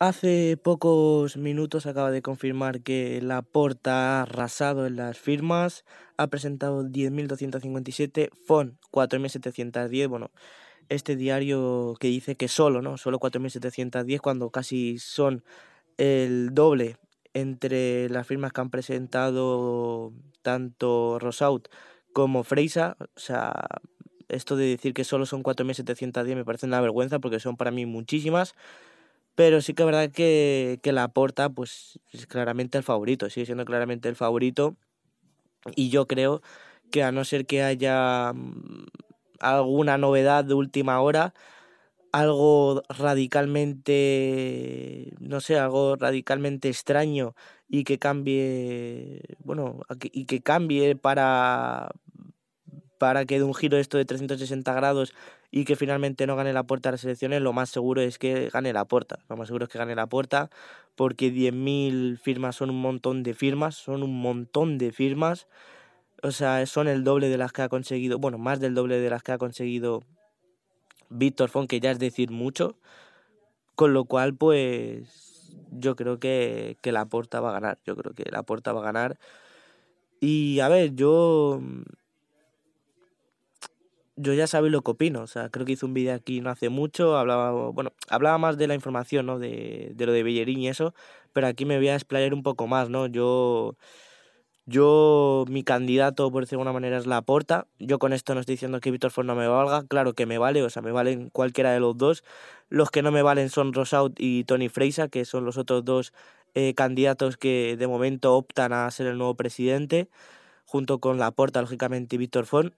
Hace pocos minutos acaba de confirmar que la porta ha arrasado en las firmas, ha presentado 10.257, FON 4.710, bueno, este diario que dice que solo, ¿no? Solo 4.710 cuando casi son el doble entre las firmas que han presentado tanto Rosaut como Freisa, o sea, esto de decir que solo son 4.710 me parece una vergüenza porque son para mí muchísimas. Pero sí que es verdad que, que la porta pues es claramente el favorito, sigue siendo claramente el favorito. Y yo creo que a no ser que haya mm, alguna novedad de última hora, algo radicalmente, no sé, algo radicalmente extraño y que cambie, bueno, y que cambie para, para que de un giro esto de 360 grados y que finalmente no gane la puerta a las elecciones, lo más seguro es que gane la puerta. Lo más seguro es que gane la puerta porque 10.000 firmas son un montón de firmas, son un montón de firmas. O sea, son el doble de las que ha conseguido, bueno, más del doble de las que ha conseguido Víctor Font, que ya es decir mucho. Con lo cual, pues yo creo que, la puerta va a ganar. Yo creo que la puerta va a ganar. Y a ver, yo yo ya sabéis lo que opino. O sea, creo que hice un vídeo aquí no hace mucho, hablaba, bueno, hablaba más de la información, ¿no? De, lo de Bellerín y eso, pero aquí me voy a explayar un poco más, ¿no? Yo, yo, mi candidato, por decirlo de alguna manera, es la Porta Yo con esto no estoy diciendo que Víctor Font no me valga, claro que me vale, o sea, me valen cualquiera de los dos. Los que no me valen son Rosaut y Tony Freisa, que son los otros dos eh, candidatos que de momento optan a ser el nuevo presidente, junto con la Porta lógicamente, y Víctor Font.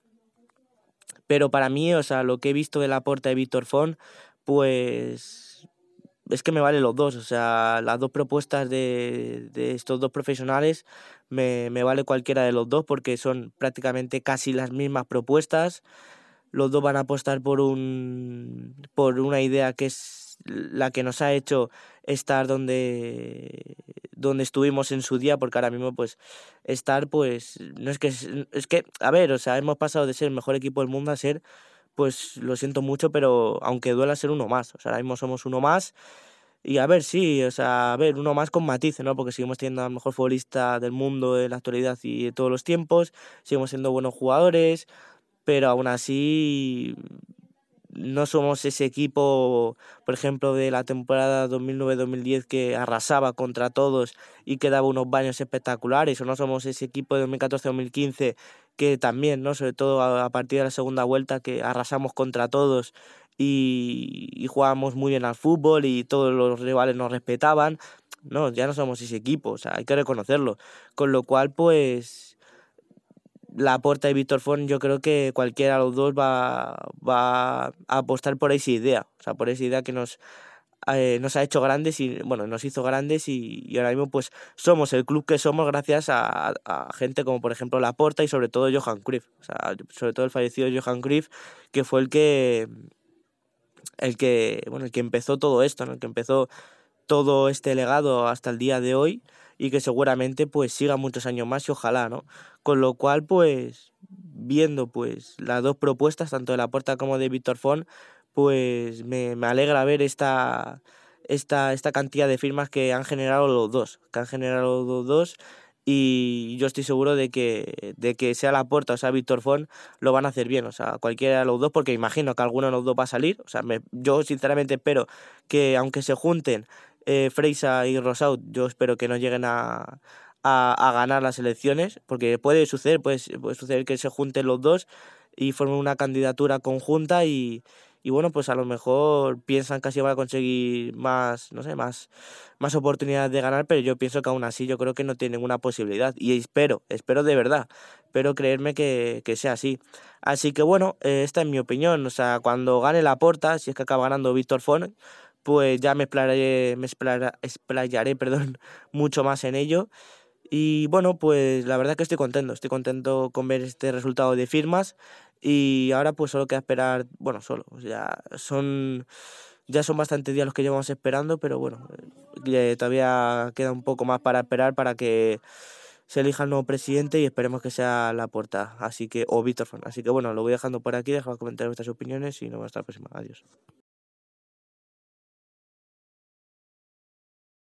Pero para mí, o sea, lo que he visto de la de Víctor Font, pues es que me valen los dos. O sea, las dos propuestas de, de estos dos profesionales me, me, vale cualquiera de los dos porque son prácticamente casi las mismas propuestas. Los dos van a apostar por, por una idea que es la que nos ha hecho estar donde, donde estuvimos en su día, porque ahora mismo, pues, estar, pues, no es que, es que, a ver, o sea, hemos pasado de ser el mejor equipo del mundo a ser, pues, lo siento mucho, pero aunque duela ser uno más, o sea, ahora mismo somos uno más. Y a ver, sí, o sea, a ver, uno más con matices, ¿no? Porque seguimos teniendo al mejor futbolista del mundo en la actualidad y de todos los tiempos, seguimos siendo buenos jugadores, pero aún así no somos ese equipo, por ejemplo, de la temporada 2009-2010 que arrasaba contra todos y que daba unos baños espectaculares, o no somos ese equipo de 2014-2015 que también, ¿no? sobre todo a partir de la segunda vuelta, que arrasamos contra todos y, y jugábamos muy bien al fútbol y todos los rivales nos respetaban. No, ya no somos ese equipo, hay que reconocerlo. Con lo cual, pues la y y Víctor Font, yo creo que cualquiera de los dos va, a apostar por esa idea, o sea, por esa idea que nos, eh, nos ha hecho grandes y, bueno, nos hizo grandes y, ahora mismo pues somos el club que somos gracias a, gente como por ejemplo Laporta y sobre todo Johan Cruyff, o sea, sobre todo el fallecido Johan Cruyff, que fue el que, el que, bueno, el que empezó todo esto, el que empezó todo este legado hasta el día de hoy y que seguramente pues siga muchos años más y ojalá, ¿no? Con lo cual pues viendo pues las dos propuestas, tanto de la puerta como de Víctor Font, pues me, me alegra ver esta, esta, esta cantidad de firmas que han generado los dos, que han generado los dos y yo estoy seguro de que, de que sea la puerta o sea Víctor Font, lo van a hacer bien, o sea, cualquiera de los dos, porque imagino que alguno de los dos va a salir, o sea, yo sinceramente espero que aunque se junten, eh, Freisa y Rosaut, yo espero que no lleguen a, ganar las elecciones, porque puede suceder, pues puede suceder que se junten los dos y formen una candidatura conjunta y, bueno, pues a lo mejor piensan que así van a conseguir más, no sé, más, más oportunidades de ganar, pero yo pienso que aún así yo creo que no tienen ninguna posibilidad y espero, espero de verdad, pero creerme que, sea así. Así que bueno, eh, esta es mi opinión, o sea, cuando gane la porta, si es que acaba ganando Víctor Font, pues ya me explayaré, me perdón, mucho más en ello. Y bueno, pues la verdad que estoy contento, estoy contento con ver este resultado de firmas y ahora pues solo queda esperar, bueno, solo, ya son, ya son bastantes días los que llevamos esperando, pero bueno, eh, todavía queda un poco más para esperar para que se elija el nuevo presidente y esperemos que sea la puerta, así que, o Víctor Así que bueno, lo voy dejando por aquí, dejad comentar vuestras opiniones y nos vemos hasta la próxima. Adiós.